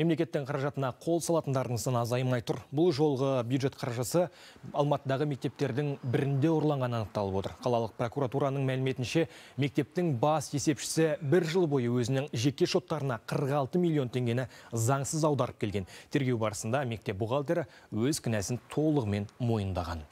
мемлекеттің қаражатына қол саны азаймай тұр бұл жолғы бюджет қыржасы алматыдағы мектептердің бірінде ұрланғаны анықталып отыр қалалық прокуратураның мәліметінше мектептің бас есепшісі бір жыл бойы өзінің жеке шоттарына 46 миллион теңгені заңсыз аударып келген тергеу барысында мектеп бухгалтері өз кінәсін толығымен мойындаған